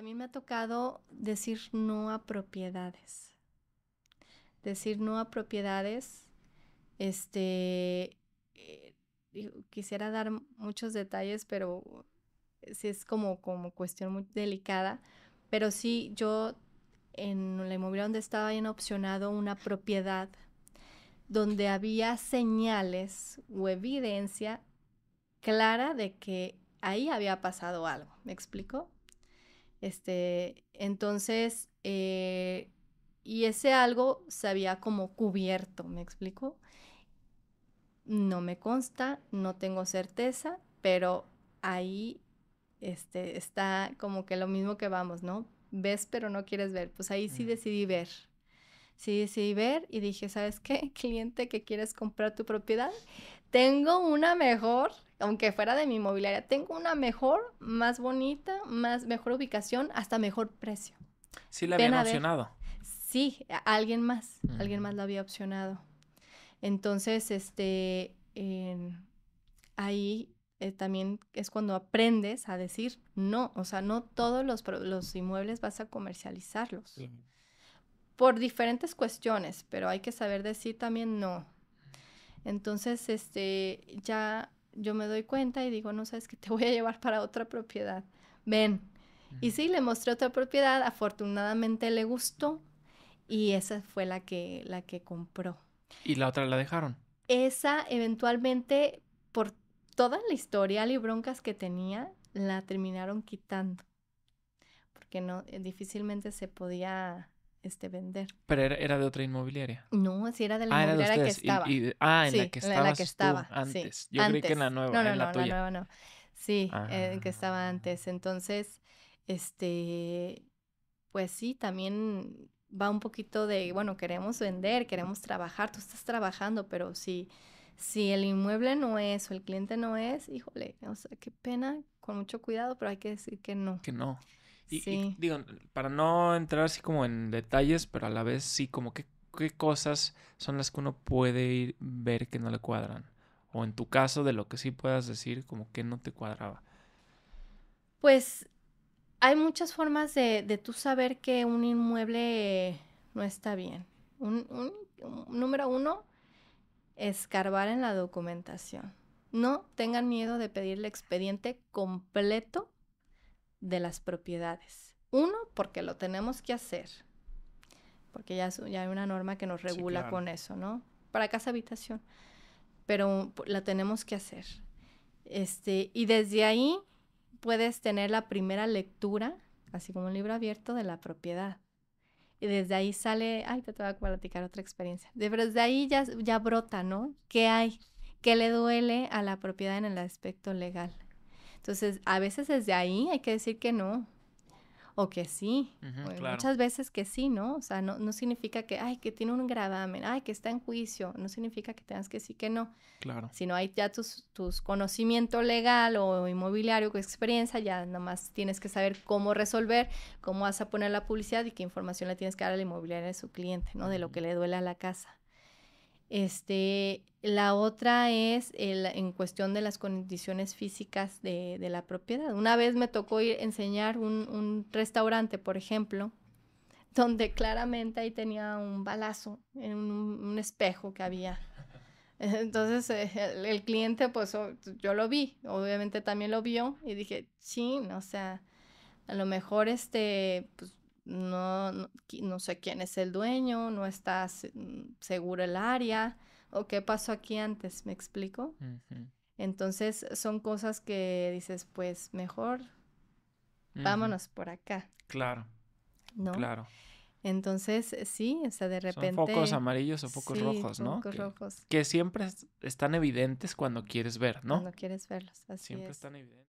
mí me ha tocado decir no a propiedades. Decir no a propiedades. Este, eh, quisiera dar muchos detalles, pero sí es como, como cuestión muy delicada. Pero sí, yo en la inmobiliaria donde estaba bien opcionado una propiedad donde había señales o evidencia clara de que ahí había pasado algo. ¿Me explico? Este, entonces, eh, y ese algo se había como cubierto, ¿me explico? No me consta, no tengo certeza, pero ahí este, está como que lo mismo que vamos, ¿no? Ves pero no quieres ver. Pues ahí sí decidí ver. Sí decidí ver y dije, ¿sabes qué? Cliente que quieres comprar tu propiedad, tengo una mejor aunque fuera de mi inmobiliaria, tengo una mejor, más bonita, más mejor ubicación, hasta mejor precio. Sí, la habían opcionado. Sí, alguien más, alguien mm. más la había opcionado. Entonces, este, ahí eh, también es cuando aprendes a decir no, o sea, no todos los, inmuebles vas a comercializarlos. Por diferentes cuestiones, pero hay que saber decir también no. Entonces, este, ya yo me doy cuenta y digo, no sabes que te voy a llevar para otra propiedad, ven. Y sí, le mostré otra propiedad, afortunadamente le gustó y esa fue la que, la que compró. ¿Y la otra la dejaron? Esa eventualmente, por toda la historia y broncas que tenía, la terminaron quitando, porque no, eh, difícilmente se podía este, vender. Pero era, de otra inmobiliaria. No, sí, era de la ah, inmobiliaria que estaba. ah, en la que estaba, antes. Yo creí que en la nueva, no, no, en la nueva No, Sí, eh, que estaba ah. antes. Entonces, este, pues sí, también va un poquito de, bueno, queremos vender, queremos trabajar, tú estás trabajando, pero si, si el inmueble no es o el cliente no es, híjole, o sea, qué pena, con mucho cuidado, pero hay que decir que no. Que no. Y, digo, para no entrar así como en detalles, pero a la vez sí, como qué, cosas son las que uno puede ir, ver que no le cuadran. O en tu caso, de lo que sí puedas decir, como que no te cuadraba. Pues hay muchas formas de, de tú saber que un inmueble no está bien. Un, número uno, escarbar en la documentación. No tengan miedo de pedirle expediente completo de las propiedades. Uno, porque lo tenemos que hacer, porque ya, ya hay una norma que nos regula con eso, ¿no? Para casa habitación, pero la tenemos que hacer. Este, y desde ahí puedes tener la primera lectura, así como un libro abierto de la propiedad. Y desde ahí sale, ay, te voy a platicar otra experiencia. pero desde ahí ya, ya brota, ¿no? ¿Qué hay? ¿Qué le duele a la propiedad en el aspecto legal? Entonces, a veces desde ahí hay que decir que no, o que sí. Muchas veces que sí, ¿no? O sea, no, significa que, ay, que tiene un gravamen, ay, que está en juicio, no significa que tengas que decir que no. Claro. Si no hay ya tus, tus conocimiento legal o inmobiliario, tu experiencia, ya nomás tienes que saber cómo resolver, cómo vas a poner la publicidad y qué información le tienes que dar al inmobiliario de su cliente, ¿no? De lo que le duele a la casa. Este, la otra es en cuestión de las condiciones físicas de, la propiedad. Una vez me tocó ir enseñar un, restaurante, por ejemplo, donde claramente ahí tenía un balazo en un, espejo que había. Entonces eh, el, cliente, pues yo lo vi, obviamente también lo vio y dije, sí, o sea, a lo mejor este, pues, no, no, sé quién es el dueño, no está mm, seguro el área, o qué pasó aquí antes, ¿me explico? Entonces son cosas que dices, pues mejor vámonos por acá. Claro. ¿No? Claro. Entonces, sí, o sea, de repente. Son focos amarillos o focos rojos, ¿no? Focos que, rojos. Que siempre están evidentes cuando quieres ver, ¿no? Cuando quieres verlos, así Siempre están evidentes.